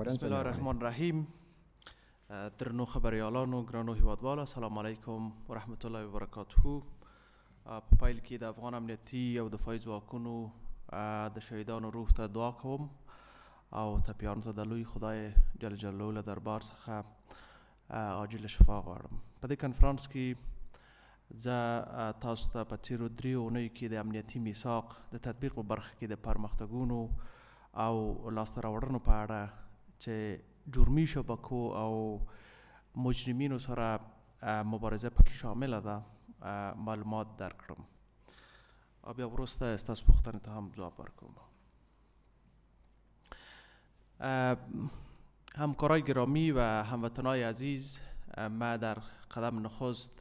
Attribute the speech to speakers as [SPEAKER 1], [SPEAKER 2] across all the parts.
[SPEAKER 1] بسم الله الرحمن الرحیم درنو خبريالانو ګرانو هیوادوالو السلام علیکم ورحمت الله وبرکاته په پایل کې د افغان امنیتي او دفاعي ځواکونو د شهیدانو روح ته دعا کوم او ټپیانو ته د لوی خدای جل جلاله له دربار څخه عاجل شفا غواړم په دې کنفرانس کې زه تاسو ته په تیرو دریو اونیو کې د امنیتي میثاق د تطبیق په برخه کې د پرمختګونو او لاسته راوړنو په اړه چې جرمی شبکو او مجرمینو سره مبارزه پکې شامل ده معلومات کړم او بیا وروسته ستاسو پوښتنې ته هم ځواب ورکوم همکارای گرامی و هموطنای عزیز ما در قدم نخست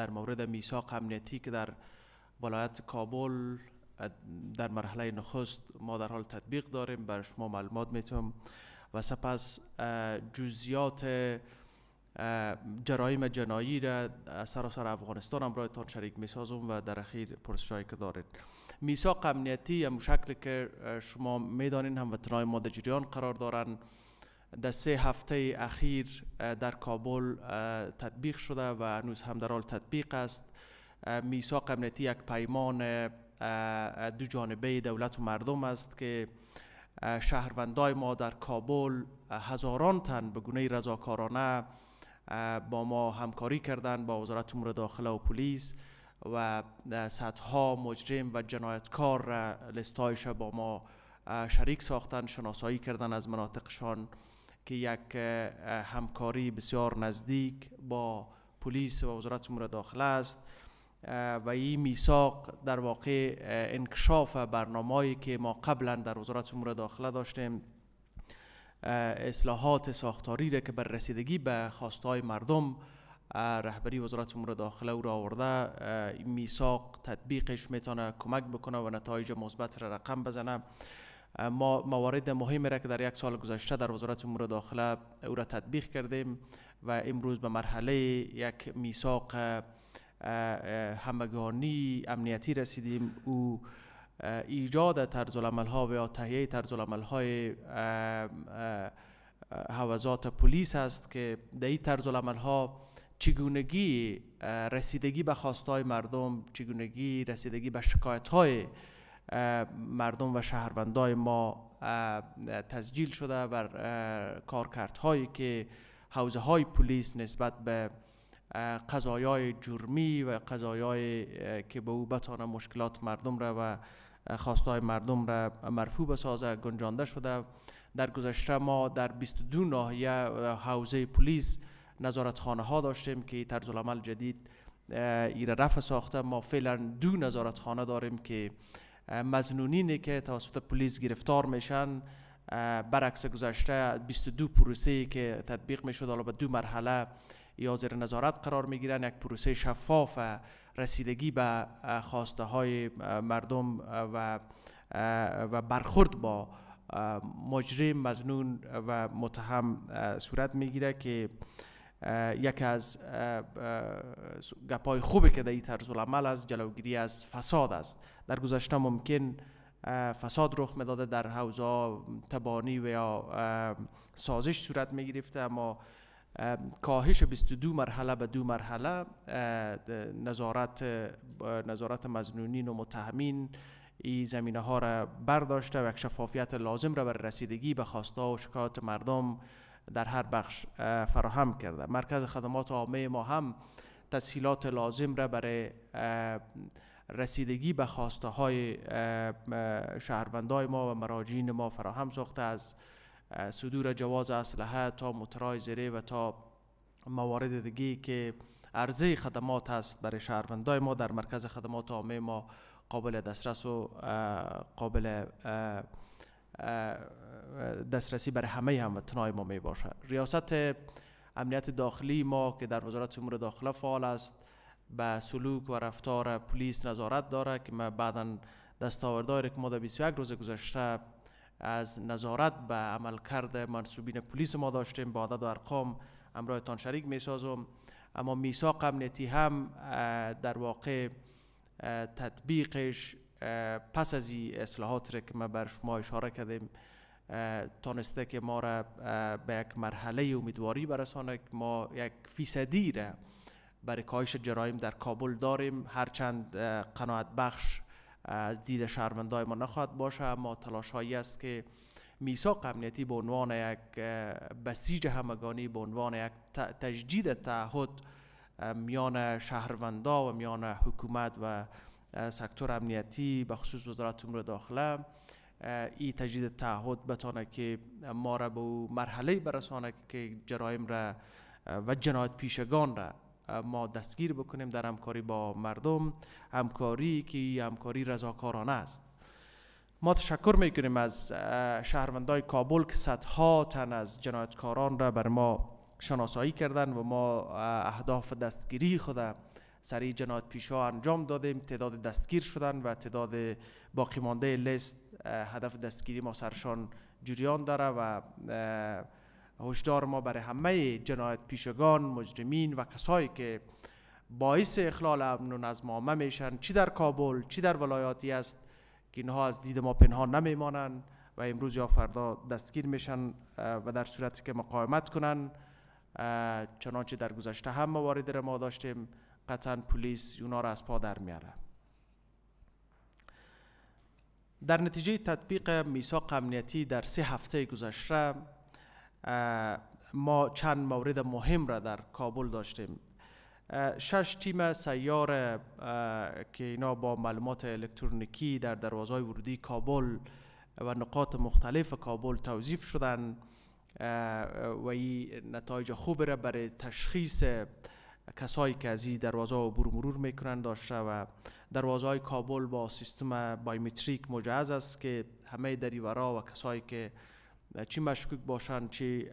[SPEAKER 1] در مورد میثاق امنیتی که در ولایت کابل در مرحله نخست ما در حال تطبیق داریم بر شما معلومات میتونم و سپس جزیات جرایم جنایی را سراسر افغانستان هم رایتان شریک می سازم و در اخیر پرسشایی که دارید میثاق امنیتی هم شکل که شما میدانین هم وطنهای ما در جریان قرار دارن در سه هفته اخیر در کابل تطبیق شده و هنوز هم در حال تطبیق است میثاق امنیتی یک پیمان دو جانبه دولت و مردم است که شهروندای ما در کابل هزاران تن به گونه رضاکارانه با ما همکاری کردن با وزارت امور داخله و پلیس و صدها مجرم و جنایتکار را لستایش با ما شریک ساختن شناسایی کردن از مناطقشان که یک همکاری بسیار نزدیک با پلیس و وزارت امور داخله است و این میثاق در واقع انکشاف برنامه‌ای که ما قبلا در وزارت امور داخله داشتیم اصلاحات ساختاری را که بر رسیدگی به خواستهای مردم رهبری وزارت امور داخله او را آورده میثاق تطبیقش میتونه کمک بکنه و نتایج مثبت را رقم بزنه ما موارد مهمی را که در یک سال گذشته در وزارت امور داخله او را تطبیق کردیم و امروز به مرحله یک میثاق همگانی امنیتی رسیدیم او ایجاد عمل ها و یا تهیه عمل های حوزات پلیس است که در این عمل ها چگونگی رسیدگی به خواستهای مردم چگونگی رسیدگی به شکایت های مردم و شهروندای ما تسجیل شده و کارکردهایی که حوزه های پلیس نسبت به قضایای جرمی و قضایای که به او بتانه مشکلات مردم را و خواستای مردم را مرفوع بسازه گنجانده شده در گذشته ما در 22 ناحیه حوزه پلیس خانه ها داشتیم که طرز عمل جدید ایر رفع ساخته ما فعلا دو خانه داریم که مزنونینی که توسط پلیس گرفتار میشن برعکس گذشته 22 پروسه که تطبیق میشد حالا به دو مرحله یا زیر نظارت قرار می گیرن یک پروسه شفاف رسیدگی به خواسته های مردم و و برخورد با مجرم مزنون و متهم صورت میگیره که یک از گپای خوبی که در این طرز عمل از جلوگیری از فساد است در گذشته ممکن فساد رخ میداده در حوزه تبانی و یا سازش صورت می اما کاهش 22 مرحله به دو مرحله نظارت نظارت مزنونین و متهمین این زمینه ها را برداشته و یک شفافیت لازم را بر رسیدگی به خواستا و شکایات مردم در هر بخش فراهم کرده مرکز خدمات عامه ما هم تسهیلات لازم را برای رسیدگی به خواسته های شهروندای ما و مراجعین ما فراهم ساخته از صدور جواز اسلحه تا مترای زیره و تا موارد دیگی که عرضه خدمات است برای شهروندای ما در مرکز خدمات عامه ما قابل دسترس و قابل دسترسی برای همه هموطنای ما می باشه ریاست امنیت داخلی ما که در وزارت امور داخله فعال است به سلوک و رفتار پلیس نظارت داره که ما بعدا دستاوردهایی که ما در 21 روز گذشته از نظارت به عمل عملکرد منصوبین پلیس ما داشتیم با عدد و ارقام امرایتان شریک میسازم اما میثاق امنیتی هم در واقع تطبیقش پس از این اصلاحات را که ما بر شما اشاره کردیم تانسته که ما را به یک مرحله امیدواری برسانه که ما یک فیصدی را برای کاهش جرایم در کابل داریم هرچند قناعت بخش از دید شهروندای ما نخواهد باشه اما تلاش است که میثاق امنیتی به عنوان یک بسیج همگانی به عنوان یک تجدید تعهد میان شهروندا و میان حکومت و سکتور امنیتی به خصوص وزارت امور داخله این تجدید تعهد بتانه که ما را به مرحله برسانه که جرایم را و جنایت پیشگان را ما دستگیر بکنیم در همکاری با مردم همکاری که همکاری رضاکارانه است ما تشکر میکنیم از شهروندای کابل که صدها تن از جنایتکاران را بر ما شناسایی کردن و ما اهداف دستگیری خود سری جنایت پیشا انجام دادیم تعداد دستگیر شدن و تعداد باقی مانده لیست هدف دستگیری ما سرشان جریان داره و هشدار ما برای همه جنایت پیشگان مجرمین و کسایی که باعث اخلال امن از نظم عامه میشن چی در کابل چی در ولایاتی است که اینها از دید ما پنهان نمیمانند و امروز یا فردا دستگیر میشن و در صورتی که مقاومت کنن چنانچه در گذشته هم موارد را ما داشتیم قطعا پلیس اونا را از پا در میاره در نتیجه تطبیق میثاق امنیتی در سه هفته گذشته ما چند مورد مهم را در کابل داشتیم شش تیم سیار که اینا با معلومات الکترونیکی در دروازهای ورودی کابل و نقاط مختلف کابل توضیف شدن و این نتایج خوب را برای تشخیص کسایی که از این دروازه عبور مرور میکنن داشته و دروازه های کابل با سیستم بایومتریک مجهز است که همه دریورا و کسایی که چی مشکوک باشن چی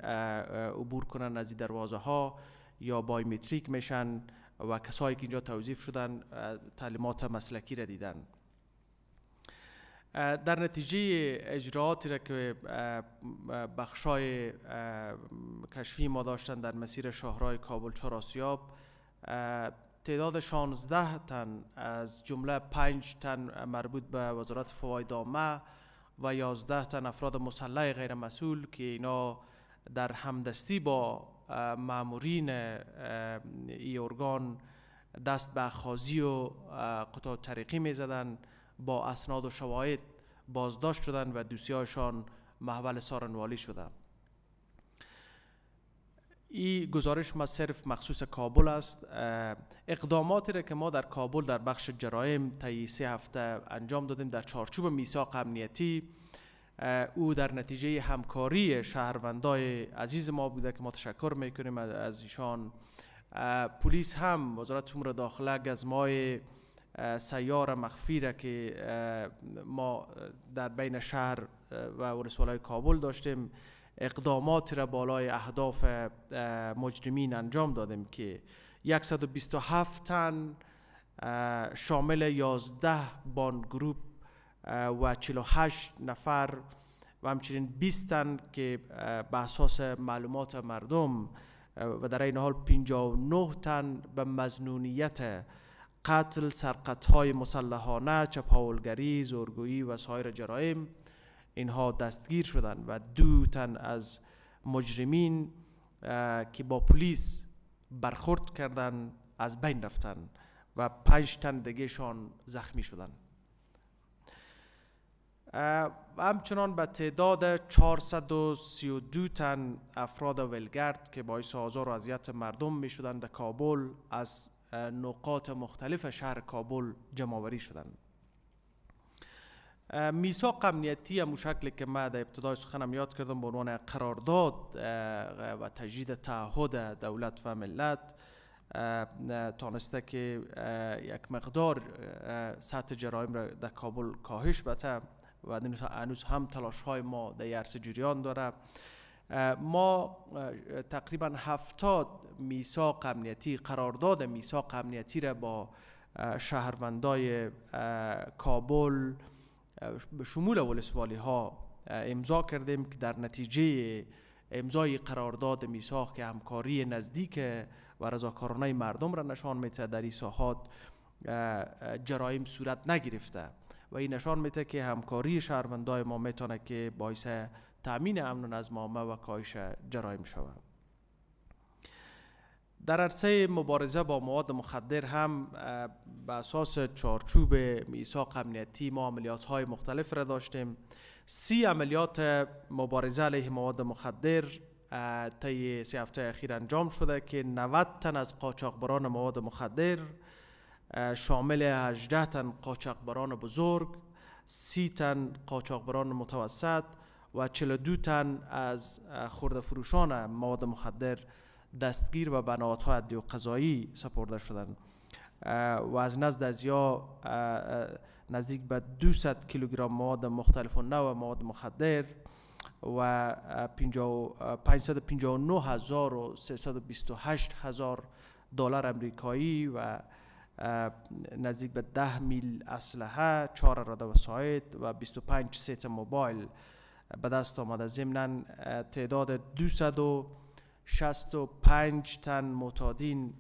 [SPEAKER 1] عبور کنن از دروازه ها یا بایومتریک میشن و کسایی که اینجا توظیف شدن تعلیمات مسلکی را دیدن در نتیجه اجراعاتی را که بخشای کشفی ما داشتن در مسیر شاهرای کابل چاراسیاب تعداد 16 تن از جمله 5 تن مربوط به وزارت فواید عامه و 11 تن افراد مسلح غیر مسئول که اینا در همدستی با مامورین ای ارگان دست به خازی و قطع طریقی می زدن با اسناد و شواهد بازداشت شدن و هاشان محول سارنوالی شدند. این گزارش ما صرف مخصوص کابل است اقداماتی را که ما در کابل در بخش جرایم طی سه هفته انجام دادیم در چارچوب میثاق امنیتی او در نتیجه همکاری شهروندای عزیز ما بوده که ما تشکر میکنیم از ایشان پلیس هم وزارت امور داخله گزمای سیار مخفی را که ما در بین شهر و ورسولای کابل داشتیم اقداماتی را بالای اهداف مجرمین انجام دادیم که 127 تن شامل 11 بان گروپ و 48 نفر و همچنین 20 تن که به اساس معلومات مردم و در این حال 59 تن به مزنونیت قتل، سرقت های مسلحانه، چپاولگری، زورگویی و سایر جرائم اینها دستگیر شدند و دو تن از مجرمین که با پلیس برخورد کردند از بین رفتند و پنج تن دیگهشان زخمی شدند همچنان به تعداد 432 تن افراد ولگرد که باعث آزار و اذیت مردم می شدند در کابل از نقاط مختلف شهر کابل جمعوری شدند میثاق امنیتی هم شکلی که ما در ابتدای سخنم یاد کردم به عنوان قرارداد و تجدید تعهد دولت و ملت تانسته که یک مقدار سطح جرایم را در کابل کاهش بده و هنوز هم تلاش های ما در یرس جریان داره ما تقریبا هفتاد میثاق امنیتی قرارداد میثاق امنیتی را با شهروندای کابل به شمول ولسوالی ها امضا کردیم که در نتیجه امضای قرارداد میساخ که همکاری نزدیک و رضاکارانه مردم را نشان میده در این ساحات جرایم صورت نگرفته و این نشان میده که همکاری شهروندای ما میتونه که باعث تامین امن و نظم و کاهش جرایم شود در عرصه مبارزه با مواد مخدر هم به اساس چارچوب میثاق امنیتی ما عملیات های مختلف را داشتیم سی عملیات مبارزه علیه مواد مخدر طی سه هفته اخیر انجام شده که 90 تن از قاچاقبران مواد مخدر شامل 18 تن قاچاقبران بزرگ 30 تن قاچاقبران متوسط و 42 تن از خورده فروشان مواد مخدر دستگیر و به نهادها عدلی قضایی سپرده شدند و از نزد از یا نزدیک به 200 کیلوگرم مواد مختلف و نو مواد مخدر و 559328 هزار دلار امریکایی و نزدیک به 10 میل اسلحه 4 رده وسایط و 25 سیت موبایل به دست آمده ضمن تعداد 200 65 تن متادین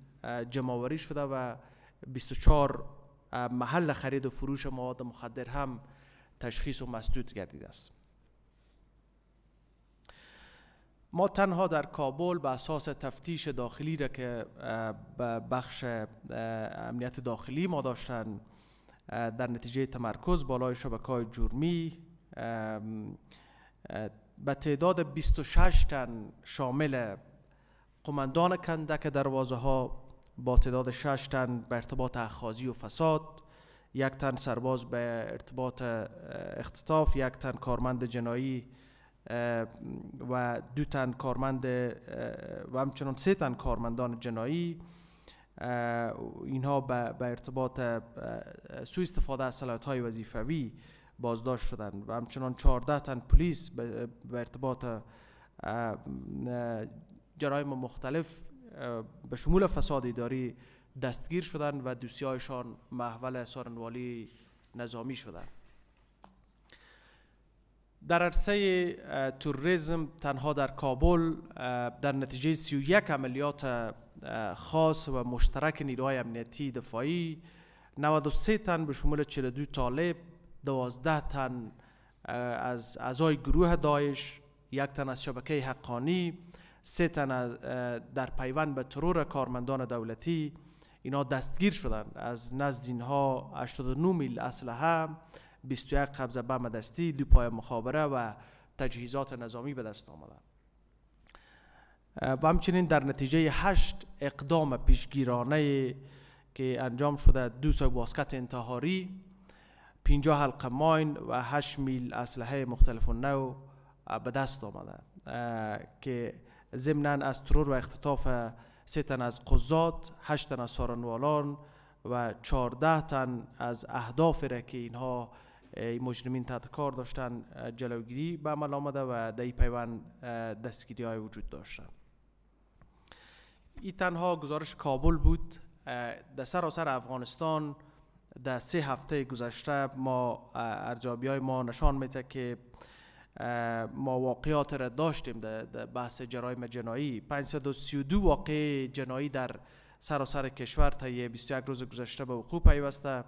[SPEAKER 1] جمعوری شده و 24 محل خرید و فروش مواد مخدر هم تشخیص و مسدود گردید است ما تنها در کابل به اساس تفتیش داخلی را که بخش امنیت داخلی ما داشتن در نتیجه تمرکز بالای شبکه های جرمی به تعداد 26 تن شامل قمندان کندک دروازه ها با تعداد شش تن به ارتباط اخاذی و فساد یک تن سرباز به ارتباط اختطاف یک تن کارمند جنایی و دو تن کارمند و همچنان سه تن کارمندان جنایی اینها به ارتباط سوء استفاده از صلاحیت های وظیفوی بازداشت شدند و همچنان 14 تن پلیس به ارتباط جرایم مختلف به شمول فساد اداری دستگیر شدند و دوسیهایشان محول سارنوالی نظامی شدند در عرصه توریسم تنها در کابل در نتیجه 31 عملیات خاص و مشترک نیروهای امنیتی دفاعی 93 تن به شمول 42 طالب 12 تن از اعضای گروه دایش، یک تن از شبکه حقانی سه تن در پیوند به ترور کارمندان دولتی اینا دستگیر شدن از نزد اینها 89 میل اسلحه 21 قبضه بم دستی دو پای مخابره و تجهیزات نظامی به دست آمده و همچنین در نتیجه هشت اقدام پیشگیرانه که انجام شده دو سای واسکت انتحاری 50 حلقه ماین و 8 میل اسلحه مختلف و نو به دست آمده که ضمنا از ترور و اختطاف سه تن از قضات هشت تن از سارنوالان و چهارده تن از اهداف را که اینها مجرمین تحت کار داشتن جلوگیری به عمل آمده و در این پیوند دستگیری های وجود داشتن این تنها گزارش کابل بود در سراسر افغانستان در سه هفته گذشته ما ارجابی های ما نشان میده که ما واقعات را داشتیم در بحث جرایم جنایی 532 واقع جنایی در سراسر کشور تا 21 روز گذشته به وقوع پیوسته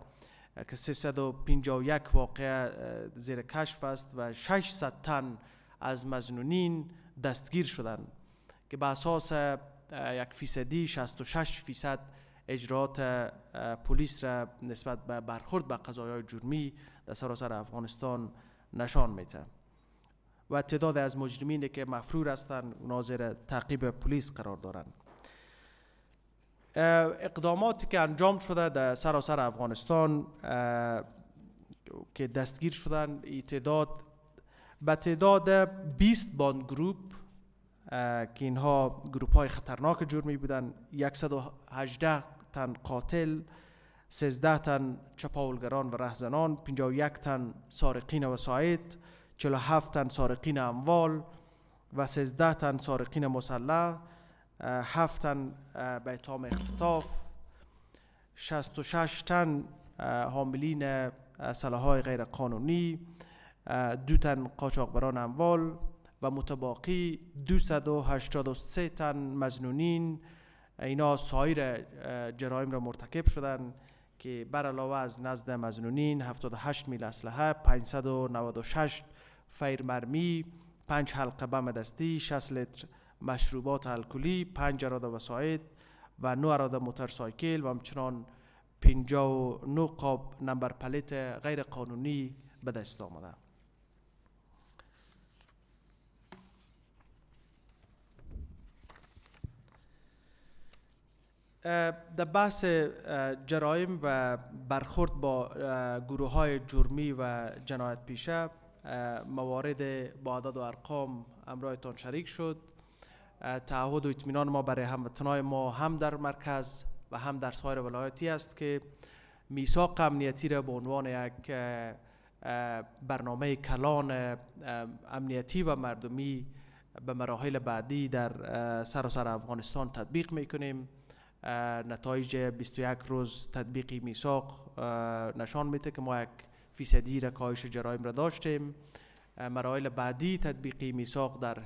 [SPEAKER 1] که 351 واقع زیر کشف است و 600 تن از مزنونین دستگیر شدند که به اساس یک فیصدی 66 فیصد اجرات پلیس را نسبت به برخورد به قضایای جرمی در سراسر افغانستان نشان میده و تعداد از مجرمینی که مفرور هستند ناظر زیر تعقیب پلیس قرار دارند اقداماتی که انجام شده در سراسر افغانستان که دستگیر شدن تعداد به تعداد 20 باند گروپ که اینها گروپ های خطرناک جرمی بودند، 118 تن قاتل 13 تن چپاولگران و رهزنان 51 تن سارقین و ساعت 47 تن سارقین اموال و 13 تن سارقین مسلح 7 تن به اتهام اختطاف 66 تن حاملین های غیر قانونی دو تن قاچاقبران اموال و متباقی 283 تن مزنونین اینا سایر جرایم را مرتکب شدند که بر علاوه از نزد مزنونین 78 میل اسلحه 596 فیر مرمی، پنج حلقه بم دستی، 60 لیتر مشروبات الکلی، پنج اراده وساید و نو اراده موترسایکل و همچنان 59 قاب نمبر پلیت غیر قانونی به دست آمده در بحث جرایم و برخورد با گروه های جرمی و جنایت پیشه موارد با عدد و ارقام امرایتان شریک شد تعهد و اطمینان ما برای هموطنان ما هم در مرکز و هم در سایر ولایتی است که میثاق امنیتی را به عنوان یک برنامه کلان امنیتی و مردمی به مراحل بعدی در سراسر سر افغانستان تطبیق میکنیم نتایج 21 روز تطبیق میثاق نشان میده که ما یک فیصدی را کاهش جرایم را داشتیم مراحل بعدی تطبیقی میثاق در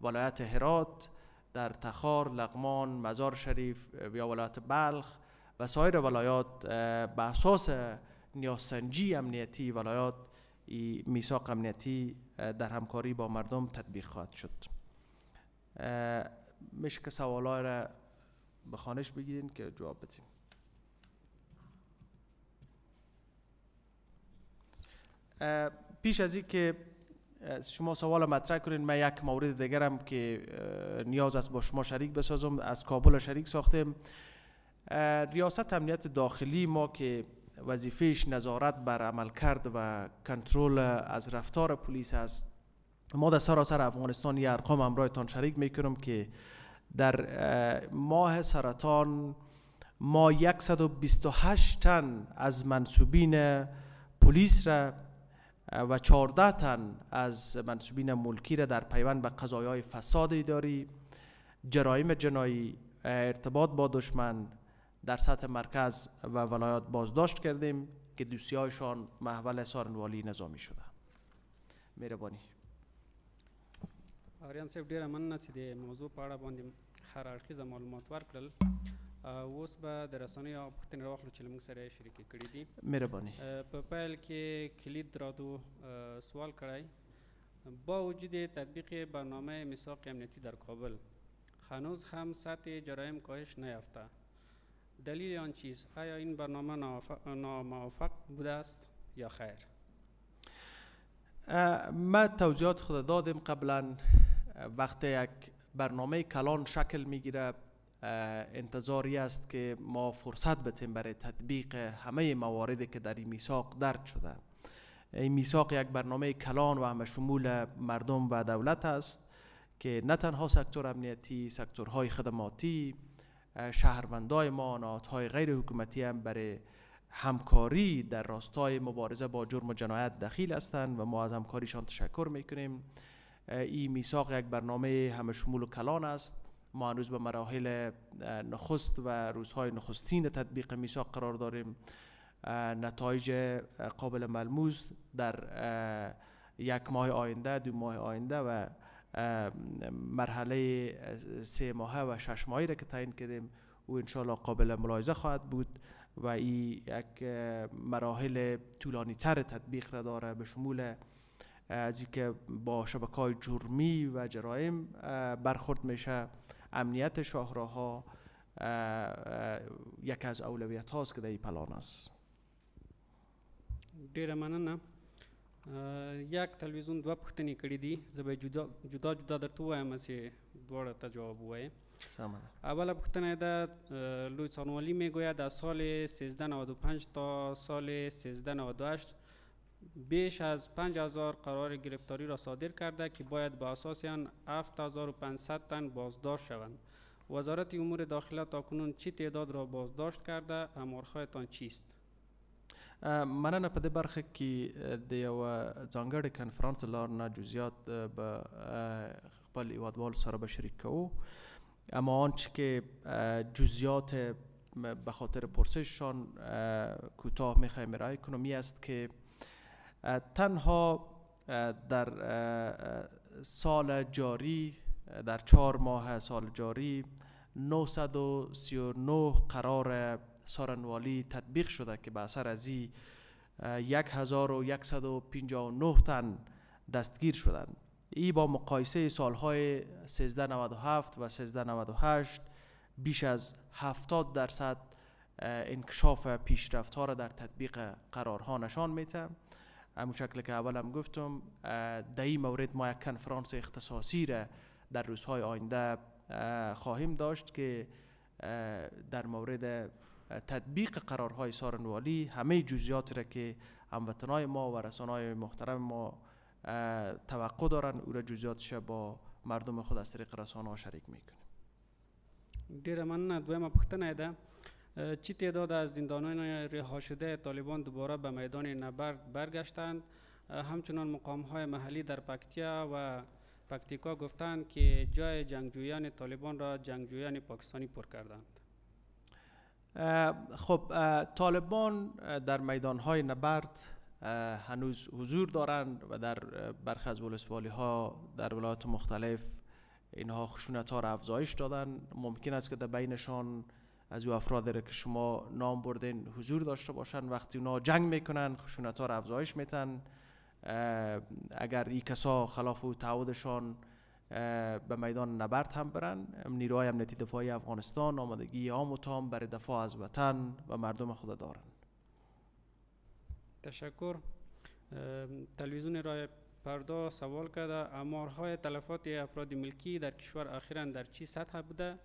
[SPEAKER 1] ولایت هرات در تخار، لغمان، مزار شریف یا ولایت بلخ و سایر ولایات به اساس نیازسنجی امنیتی ولایات میثاق امنیتی در همکاری با مردم تطبیق خواهد شد میشه که سوالهای را به خانش بگیرین که جواب بدیم پیش از این که شما سوال مطرح کنید، من یک مورد دیگرم که نیاز است با شما شریک بسازم از کابل شریک ساختم. ریاست امنیت داخلی ما که وظیفهش نظارت بر عمل کرد و کنترل از رفتار پلیس است ما در سراسر افغانستان یه ارقام تان شریک میکنم که در ماه سرطان ما 128 تن از منصوبین پلیس را و 14 تن از منصوبین ملکی را در پیوند به های فساد اداری جرایم جنایی ارتباط با دشمن در سطح مرکز و ولایات بازداشت کردیم که دوستی هایشان محول سارنوالی نظامی شده مهربانی
[SPEAKER 2] آریان صاحب من مننه موضوع په باندیم هر معلومات اوس به د رسنیو پوښتنې راوخلو چې موږ سره شریکې کړې دي مهرباني په پیل کې کلید درادو سوال کړای با وجود تطبیق برنامه میثاق امنیتی در کابل هنوز هم سطح جرایم کاهش نیافته دلیل آن چیز آیا این برنامه ناموفق بوده است یا خیر
[SPEAKER 1] ما توضیحات خود دادیم قبلا وقتی یک برنامه کلان شکل میگیره انتظاری است که ما فرصت بتیم برای تطبیق همه مواردی که در این میثاق درد شده این میثاق یک برنامه کلان و همه شمول مردم و دولت است که نه تنها سکتور امنیتی سکتورهای خدماتی شهروندای ما نهادهای غیر حکومتی هم برای همکاری در راستای مبارزه با جرم و جنایت دخیل هستند و ما از همکاریشان تشکر میکنیم این میثاق یک برنامه همه شمول و کلان است ما هنوز به مراحل نخست و روزهای نخستین تطبیق میثاق قرار داریم نتایج قابل ملموس در یک ماه آینده دو ماه آینده و مرحله سه ماهه و شش ماهی را که تعیین کردیم او انشاءالله قابل ملاحظه خواهد بود و این یک مراحل طولانی تر تطبیق را داره به شمول از که با شبکه های جرمی و جرایم برخورد میشه امنیت شاهراها یک از اولویت هاست که در پلان است
[SPEAKER 2] ډیره مننه یک تلویزیون دوه پوښتنې کړې دي زه به جدا جدا جدا درته ووایم هسې دواړه ته جواب ووایم اوله پوښتنه ده لوی سانوالی میگوید از سال 1395 تا سال 1398 بیش از 5000 قرار گرفتاری را صادر کرده که باید به اساس آن 7500 تن بازداشت شوند وزارت امور داخله تاکنون چی تعداد را بازداشت کرده امارخایتان چیست
[SPEAKER 1] مننه په دې برخه کې د یو ځانګړي کانفرنس لار نه جزئیات به خپل ایوادوال سره به شریک کوو اما آنچه که جزئیات به خاطر پرسششان کوتاه میخوایم ارائه کنم است که تنها در سال جاری در چهار ماه سال جاری 939 قرار سارنوالی تطبیق شده که به اثر از این 1159 تن دستگیر شدند ای با مقایسه سالهای 1397 و 1398 بیش از 70 درصد انکشاف پیشرفت را در تطبیق قرارها نشان می‌دهد. همو شکل که هم گفتم در این مورد ما یک کنفرانس اختصاصی را در روزهای آینده خواهیم داشت که در مورد تطبیق قرارهای سارنوالی همه جزیات را که هموطنای ما و رسانهای محترم ما توقع دارن او را جزئیاتش با مردم خود از طریق رسانه ها شریک میکنیم
[SPEAKER 2] دیر من دویم پختنه ده چی تعداد از زندانان رها شده طالبان دوباره به میدان نبرد برگشتند همچنان مقام های محلی در پکتیا و پکتیکا گفتند که جای جنگجویان طالبان را جنگجویان پاکستانی پر کردند
[SPEAKER 1] خب طالبان در میدان های نبرد هنوز حضور دارند و در برخی از ولسوالی ها در ولایات مختلف اینها خشونت ها را افزایش دادن ممکن است که در بینشان از او افراد که شما نام بردین حضور داشته باشن وقتی اونا جنگ میکنن خشونت ها رو افزایش میتن اگر ای کسا خلاف و تعودشان به میدان نبرد هم برن نیروهای امنیتی دفاعی افغانستان آمادگی عام و تام برای دفاع از وطن و مردم خود دارن
[SPEAKER 2] تشکر تلویزیون رای پردا سوال کرده امارهای تلفات افراد ملکی در کشور اخیرا در چی سطح بوده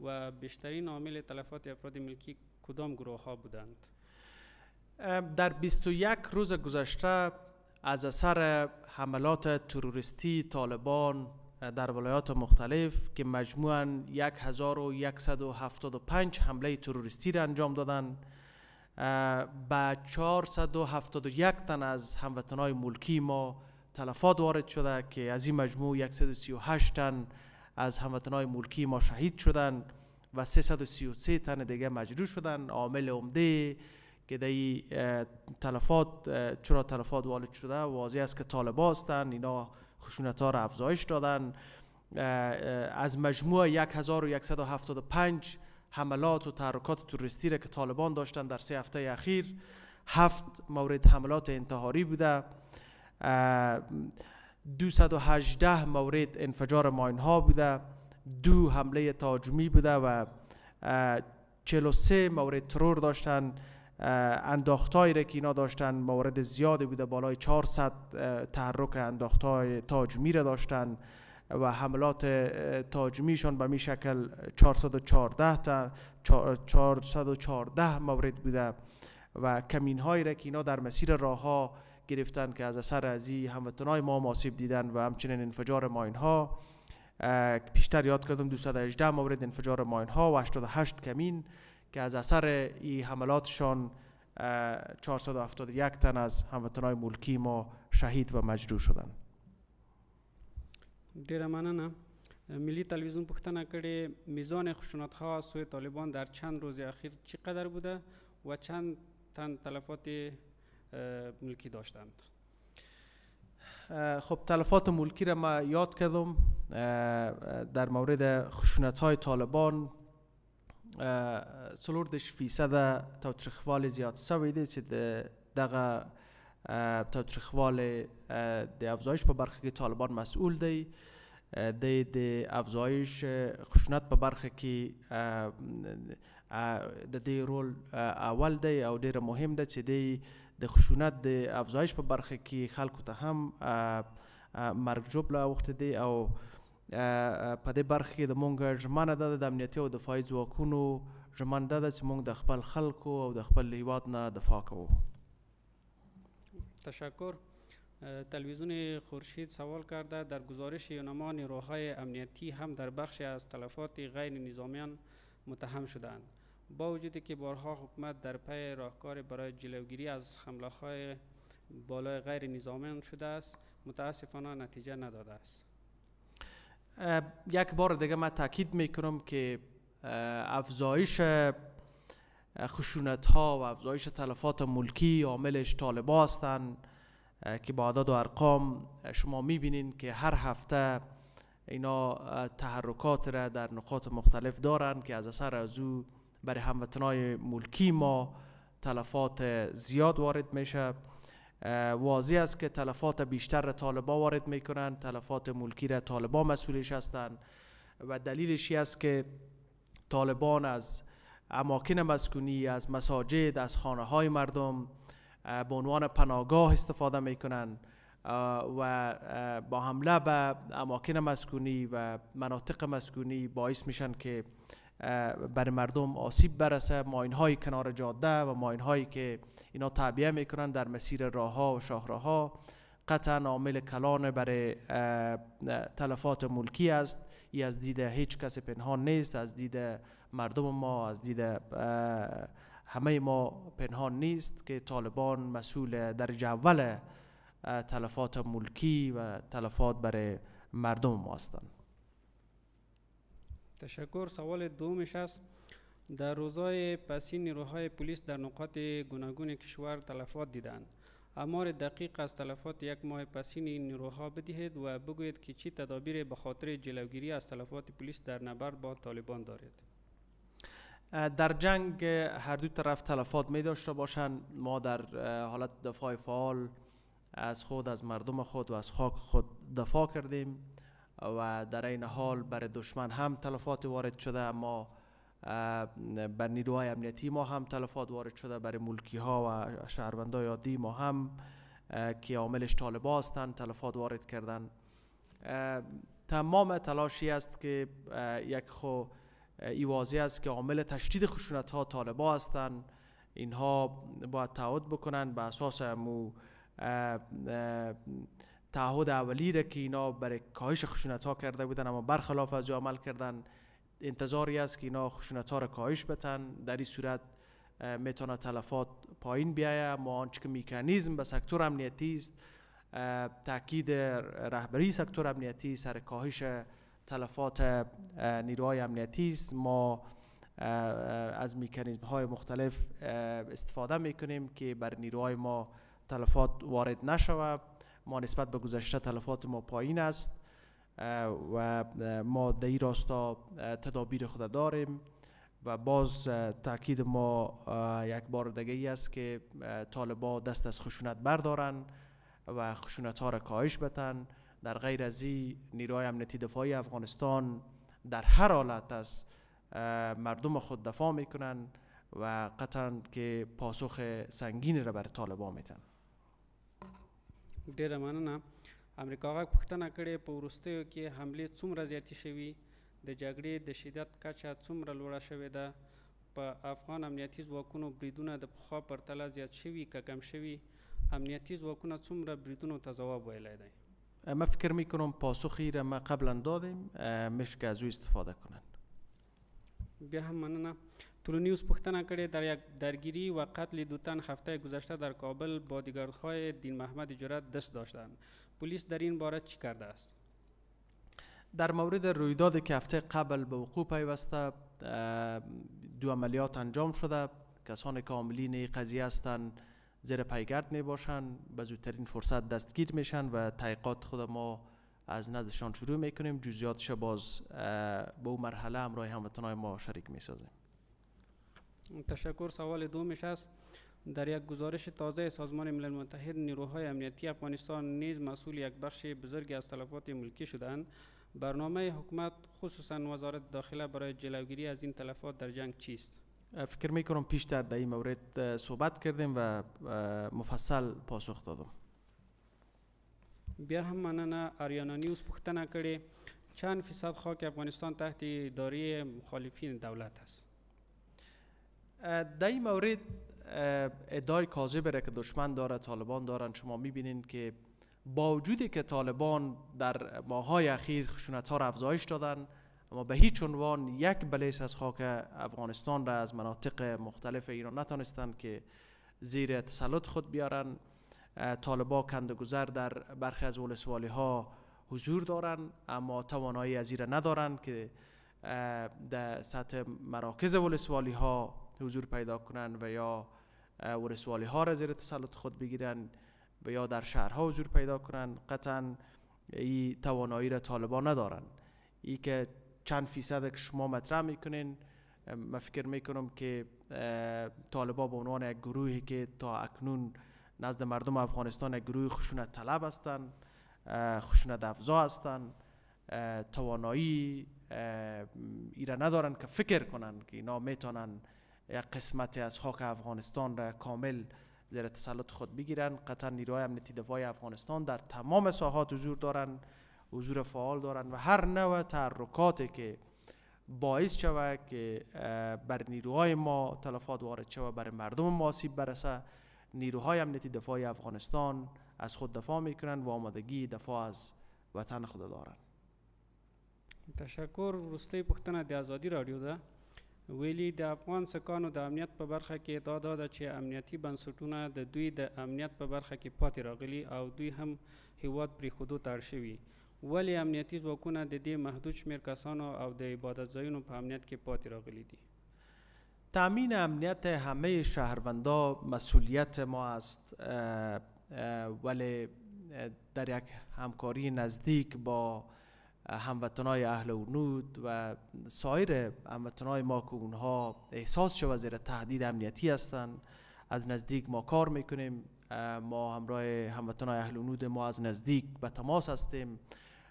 [SPEAKER 2] و بیشترین عامل تلفات افراد ملکی کدام گروه ها بودند؟
[SPEAKER 1] در 21 روز گذشته از اثر حملات تروریستی طالبان در ولایات مختلف که مجموعاً 1175 حمله تروریستی را انجام دادند به 471 تن از هموطنهای ملکی ما تلفات وارد شده که از این مجموع 138 تن از هموطنهای ملکی ما شهید شدند و 333 تن دیگه مجروح شدن عامل عمده دی تلفات چرا تلفات والد شده واضح است که طالبا هستند اینا خشونت ها را افزایش دادن از مجموع 1175 حملات و تحرکات توریستی را که طالبان داشتن در سه هفته اخیر هفت مورد حملات انتحاری بوده 218 مورد انفجار ماین ها بوده دو حمله تاجمی بوده و 43 مورد ترور داشتن انداختایی را که اینا داشتن مورد زیادی بوده بالای 400 تحرک انداختای تاجمی را داشتن و حملات تاجمیشان به میشکل شکل 414 تا 414 مورد بوده و کمین هایی را که اینا در مسیر راه ها گرفتن که از اثر از این هموطنهای ما ماسیب دیدن و همچنین انفجار ماین ها پیشتر یاد کردم 218 مورد انفجار ماین ها و 88 کمین که از اثر این حملاتشان 471 تن از هموطنهای ملکی ما شهید و مجروح شدن.
[SPEAKER 2] دیره مننه ملی تلویزیون پختنه کرده میزان خشونت ها سوی طالبان در چند روز اخیر چقدر بوده و چند تن تلفات ملکی داشتند
[SPEAKER 1] خب تلفات ملکی را ما یاد کردم در مورد خشونت های طالبان څلوردش فیصد تاوتریخوال زیاد سوی دی چې دغه تاوتریخوال د افزایش په برخه کې طالبان مسئول دی د د افزایش خشونت په برخه کې د دې رول اول دی او ډیره مهم ده چې دی د خشونت د افزایش په برخه کې خلکو ته هم مرګ جوړ لا وخت دی او په دې برخه کې د مونږ ژمنه ده د امنیتي او دفاعي ځواکونو ژمنه ده چې مونږ د خپل خلکو او د خپل هیواد نه دفاع کوو
[SPEAKER 2] تشکر تلویزیون خورشید سوال کرده در گزارش یونما نیروهای امنیتی هم در بخشی از تلفات غیر نظامیان متهم شدند با وجودی که بارها حکومت در پی راهکار برای جلوگیری از حمله بالای غیر نظامی شده است متاسفانه نتیجه نداده است
[SPEAKER 1] یک بار دیگه من تاکید میکنم که افزایش خشونت ها و افزایش تلفات ملکی عاملش طالبا هستند که با عدد و ارقام شما میبینین که هر هفته اینا تحرکات را در نقاط مختلف دارند که از اثر از او برای هموطنهای ملکی ما تلفات زیاد وارد میشه واضح است که تلفات بیشتر طالبا وارد میکنن تلفات ملکی را طالبا مسئولش هستند و دلیلش است که طالبان از اماکن مسکونی از مساجد از خانه های مردم به عنوان پناهگاه استفاده میکنن و با حمله به اماکن مسکونی و مناطق مسکونی باعث میشن که بر مردم آسیب برسه ماین های کنار جاده و ماین هایی که اینا تعبیه میکنن در مسیر راه ها و شاهراه ها قطعا عامل کلان برای تلفات ملکی است ای از دید هیچ کس پنهان نیست از دید مردم ما از دید همه ما پنهان نیست که طالبان مسئول در اول تلفات ملکی و تلفات برای مردم ما هستند
[SPEAKER 2] تشکر سوال دومش است در روزای پسی نیروهای پلیس در نقاط گوناگون کشور تلفات دیدند امار دقیق از تلفات یک ماه پسین این نیروها بدهید و بگوید که چی تدابیر به خاطر جلوگیری از تلفات پلیس در نبرد با طالبان دارید
[SPEAKER 1] در جنگ هر دو طرف تلفات می داشته باشند ما در حالت دفاع فعال از خود از مردم خود و از خاک خود دفاع کردیم و در این حال بر دشمن هم تلفات وارد شده ما بر نیروهای امنیتی ما هم تلفات وارد شده بر ملکی ها و شهروندای عادی ما هم که عاملش طالبا هستند تلفات وارد کردن تمام تلاشی است که یک خو ای است که عامل تشدید خشونت ها طالبا هستند اینها باید تعهد بکنن به اساس مو تعهد اولی را که اینا برای کاهش خشونت ها کرده بودن اما برخلاف از جو عمل کردن انتظاری است که اینا خشونت ها را کاهش بتن در این صورت میتونه تلفات پایین بیایه ما آنچه که میکانیزم به سکتور امنیتی است تاکید رهبری سکتور امنیتی سر کاهش تلفات نیروهای امنیتی است ما از میکانیزم های مختلف استفاده میکنیم که بر نیروهای ما تلفات وارد نشود ما نسبت به گذشته تلفات ما پایین است و ما در این راستا تدابیر خود داریم و باز تاکید ما یک بار دیگه ای است که طالبا دست از خشونت بردارن و خشونت ها را کاهش بتن در غیر از این نیروهای امنیتی دفاعی افغانستان در هر حالت از مردم خود دفاع میکنن و قطعا که پاسخ سنگینی را بر طالبا میتن
[SPEAKER 2] ډیره مننه امریکا غا پښتنه کړې په ورستیو کې حمله څومره زیاتې شوې د جګړې د شدت کچه څومره لوړه شوې ده په افغان امنیتي ځواکونو بریدونه د پخوا پرتله زیات شوي که کم شوي امنیتي ځواکونه څومره بریدونو ته ځواب ویلی دی
[SPEAKER 1] من فکر میکنم پاسخی را ما قبلا دادیم مش که از او استفاده کنن
[SPEAKER 2] بیا هم مننه تولنیوس پختنه کرده در یک درگیری و قتل دو تن هفته گذشته در کابل دیگرخوای دین محمد جرات دست داشتند پلیس در این باره چی کرده است
[SPEAKER 1] در مورد رویدادی که هفته قبل به وقوع پیوسته دو عملیات انجام شده کسانی که عاملین قضیه هستند زیر پیگرد می باشند به زودترین فرصت دستگیر میشن و تحقیقات خود ما از نزدشان شروع میکنیم جزئیاتش باز به با او مرحله همراه هموطنهای ما شریک میسازیم
[SPEAKER 2] تشکر سوال دومش است در یک گزارش تازه سازمان ملل متحد نیروهای امنیتی افغانستان نیز مسئول یک بخش بزرگی از تلفات ملکی شدند برنامه حکومت خصوصا وزارت داخله برای جلوگیری از این تلفات در جنگ چیست
[SPEAKER 1] فکر می کنم پیشتر در این مورد صحبت کردیم و مفصل پاسخ دادم
[SPEAKER 2] بیا هم مننه آریانا نیوز پختنه کرده چند فیصد خاک افغانستان تحت داری مخالفین دولت است
[SPEAKER 1] در این مورد ادعای کاذب را که دشمن داره طالبان دارن شما میبینین که با وجودی که طالبان در ماهای اخیر خشونت ها را افزایش دادن اما به هیچ عنوان یک بلیس از خاک افغانستان را از مناطق مختلف ایران نتانستن که زیر تسلط خود بیارن طالبا گذر در برخی از ولسوالی ها حضور دارن اما توانایی از ندارن که در سطح مراکز ولسوالی ها حضور پیدا کنند و یا ورسوالی ها را زیر تسلط خود بگیرن و یا در شهرها حضور پیدا کنند قطعا این توانایی را طالبان ندارن ای که چند فیصد که شما مطرح میکنین من فکر میکنم که طالبا به عنوان یک گروهی که تا اکنون نزد مردم افغانستان یک گروه خشونت طلب هستند خشونت افزا هستند توانایی ایره ندارن که فکر کنن که اینا میتونن یک قسمت از خاک افغانستان را کامل زیر تسلط خود بگیرن قطعا نیروهای امنیتی دفاعی افغانستان در تمام ساحات حضور دارن حضور فعال دارن و هر نوع تحرکاتی که باعث شود که بر نیروهای ما تلفات وارد شوه بر مردم ما آسیب برسه نیروهای امنیتی دفاعی افغانستان از خود دفاع میکنن و آمادگی دفاع از وطن خود دارن
[SPEAKER 2] تشکر رسته پختنه د ازادی رادیو ده ویلي د افغان سکانو د امنیت په برخه کې دا دا چې امنیتي بنسټونه د دوی د امنیت په برخه کې پاتې راغلي او دوی هم هیواد پرې خودو تر شوی ولی امنیتي ځواکونه د دې محدود شمیر کسانو او د عبادت ځایونو په امنیت کې پاتې راغلي دي
[SPEAKER 1] تامین امنیت همه شهروندا مسئولیت ما است ولی در یک همکاری نزدیک با هموطنای اهل اونود و سایر هموطنای ما که اونها احساس شده زیر تهدید امنیتی هستند از نزدیک ما کار میکنیم ما همراه هموطنای اهل اونود ما از نزدیک به تماس هستیم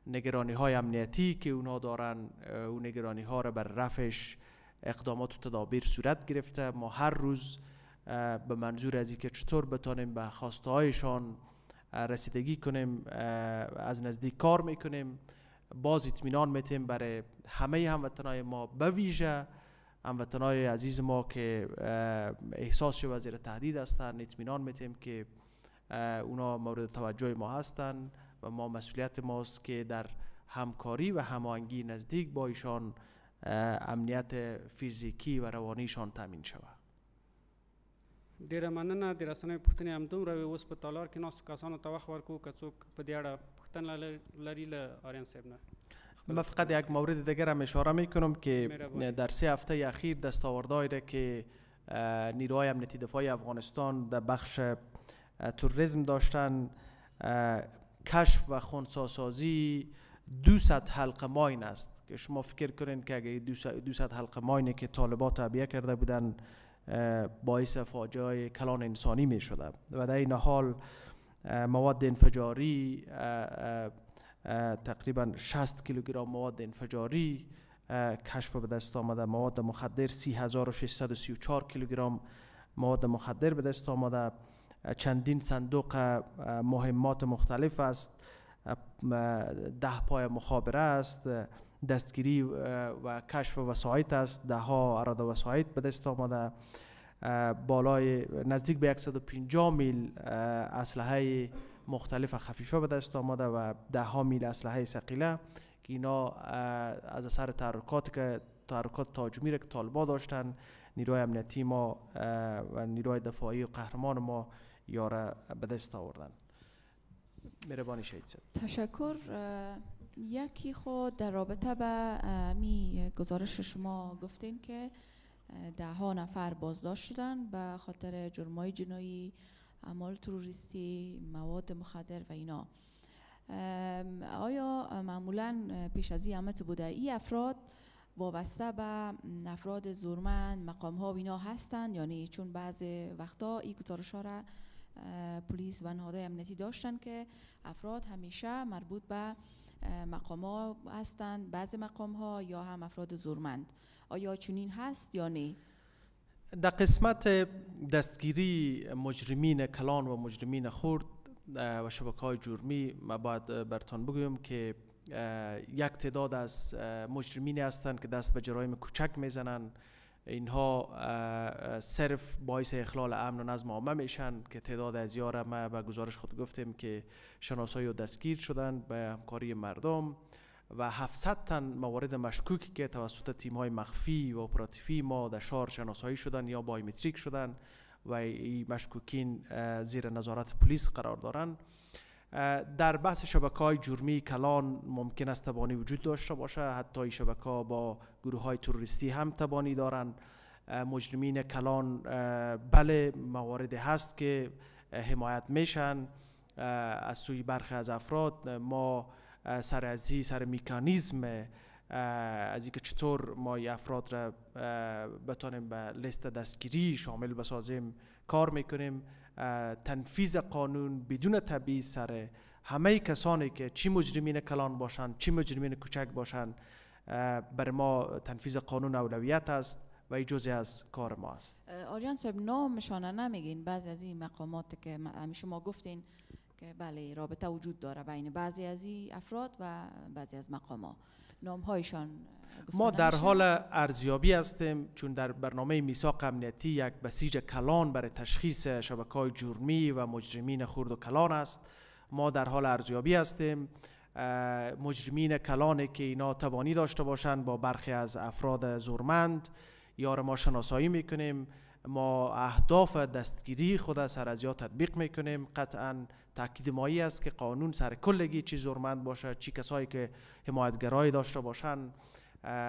[SPEAKER 1] نگرانی های امنیتی که اونها دارن اون نگرانی ها را بر رفش اقدامات و تدابیر صورت گرفته ما هر روز به منظور از اینکه چطور بتانیم به خواسته رسیدگی کنیم از نزدیک کار میکنیم باز اطمینان میتیم برای همه هموطنای ما به ویژه هموطنای عزیز ما که احساس شده زیر تهدید هستند اطمینان میتیم که اونا مورد توجه ما هستند و ما مسئولیت ماست که در همکاری و هماهنگی نزدیک با ایشان امنیت فیزیکی و روانیشان تامین شود
[SPEAKER 2] ډیره مننه د رسنیو پوښتنې همدومره روی اوس په تالار کې ناستو کسانو ته وخت که لری
[SPEAKER 1] فقط یک مورد دیگر هم اشاره می کنم که بله. در سه هفته اخیر دستاوردهایی را که نیروهای امنیتی دفاعی افغانستان در بخش توریسم داشتن کشف و خونساسازی 200 حلقه ماین است که شما فکر کنین که اگه 200 حلقه ماینه که طالبات تعبیه کرده بودن باعث فاجعه کلان انسانی می شده و در این حال مواد انفجاری تقریبا 60 کیلوگرم مواد انفجاری کشف به دست آمده مواد مخدر 3634 کیلوگرم مواد مخدر به دست آمده چندین صندوق مهمات مختلف است ده پای مخابره است دستگیری و کشف وسایت است ده ها اراده وسایت به دست آمده بالای نزدیک به 150 میل اسلحه مختلف خفیفه به دست آمده و ده ها میل اسلحه سقیله که اینا از اثر تحرکات که تحرکات تاجمی که طالبا داشتن نیروی امنیتی ما و نیروی دفاعی و قهرمان ما یاره به دست آوردن مهربانی شهید سید
[SPEAKER 3] تشکر یکی خود در رابطه به می گزارش شما گفتین که ده ها نفر بازداشت شدن به خاطر جرمای جنایی اعمال تروریستی مواد مخدر و اینا آیا معمولا پیش از این عمت بوده ای افراد وابسته به افراد زورمند مقام ها و اینا هستند یعنی چون بعض وقتا این گزارش ها را پلیس و نهادهای امنیتی داشتن که افراد همیشه مربوط به مقام ها هستند بعض مقام ها یا هم افراد زورمند آیا چنین هست یا نه
[SPEAKER 1] در قسمت دستگیری مجرمین کلان و مجرمین خورد و شبکه های جرمی ما باید برتان بگویم که یک تعداد از مجرمین هستند که دست به جرایم کوچک میزنند اینها صرف باعث اخلال امن و نظم عامه میشن که تعداد از یاره ما به گزارش خود گفتیم که شناسایی و دستگیر شدن به همکاری مردم و 700 تن موارد مشکوکی که توسط تیم های مخفی و اپراتیفی ما در شار شناسایی شدن یا بایومتریک شدن و این مشکوکین زیر نظارت پلیس قرار دارن در بحث شبکه های جرمی کلان ممکن است تبانی وجود داشته باشه حتی شبکه ها با گروه های تروریستی هم تبانی دارن مجرمین کلان بله موارد هست که حمایت میشن از سوی برخی از افراد ما سر ازی سر میکانیزم از اینکه چطور ما افراد را بتانیم به لیست دستگیری شامل بسازیم کار میکنیم تنفیز قانون بدون طبیعی سر همه کسانی که چی مجرمین کلان باشند چی مجرمین کوچک باشند بر ما تنفیز قانون اولویت است و این جزی از کار ما است
[SPEAKER 3] آریان صاحب نام نمیگین بعضی از این مقامات که شما گفتین که بله رابطه وجود داره بین بعضی از این افراد و بعضی از مقامات
[SPEAKER 1] ما در حال ارزیابی هستیم چون در برنامه میثاق امنیتی یک بسیج کلان برای تشخیص شبکه های جرمی و مجرمین خرد و کلان است ما در حال ارزیابی هستیم مجرمین کلانی که اینا توانی داشته باشند با برخی از افراد زورمند یار ما شناسایی میکنیم ما اهداف دستگیری خود را سر از یا تطبیق میکنیم قطعاً. تاکید مایی است که قانون سر کلگی چی زورمند باشه چی کسایی که حمایتگرایی داشته باشن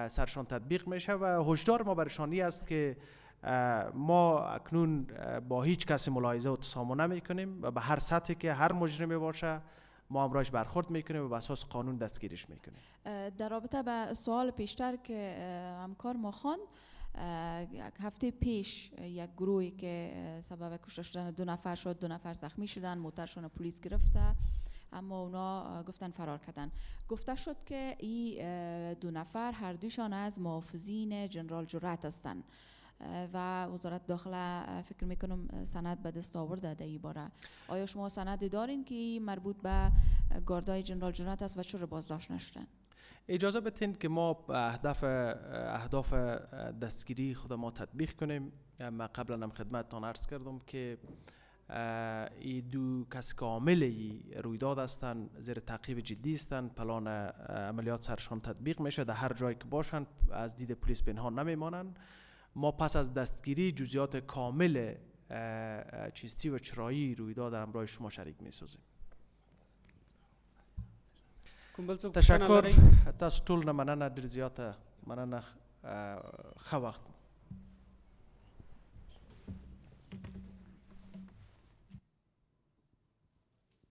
[SPEAKER 1] سرشان تطبیق میشه و هشدار ما برشانی است که ما اکنون با هیچ کسی ملاحظه و تسامو نمی کنیم و به هر سطحی که هر مجرمی باشه ما همراهش برخورد میکنیم و به اساس قانون دستگیرش میکنیم
[SPEAKER 3] در رابطه به سوال پیشتر که همکار ما هفته پیش یک گروهی که سبب کشته شدن دو نفر شد دو نفر زخمی شدن موترشون پلیس گرفته اما اونا گفتن فرار کردن گفته شد که این دو نفر هر دوشان از محافظین جنرال جرات هستند و وزارت داخله فکر میکنم سند به دست آورده در این باره آیا شما سندی دارین که مربوط به گاردای جنرال جرات است و چرا بازداشت نشدن
[SPEAKER 1] اجازه بتین که ما اهداف اهداف دستگیری خود ما تطبیق کنیم یعنی ما قبلا هم خدمتتان عرض کردم که این دو کس کامل رویداد هستند زیر تعقیب جدی هستند پلان عملیات سرشان تطبیق میشه در هر جایی که باشند از دید پلیس پنهان نمیمانند ما پس از دستگیری جزئیات کامل چیستی و چرایی رویداد در امرای شما شریک میسازیم کوم بل څوک تشکر تاسو ټول نه مننه ډیر زیاته مننه ښه وخت